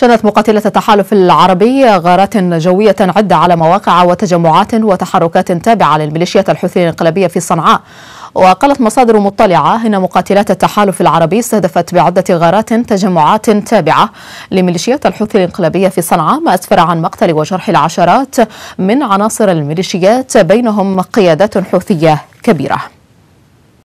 شنت مقاتلة التحالف العربي غارات جوية عدة على مواقع وتجمعات وتحركات تابعة للميليشيات الحوثية الانقلابية في صنعاء وقالت مصادر مطلعة أن مقاتلات التحالف العربي استهدفت بعدة غارات تجمعات تابعة لميليشيات الحوثي الانقلابية في صنعاء ما أسفر عن مقتل وجرح العشرات من عناصر الميليشيات بينهم قيادات حوثية كبيرة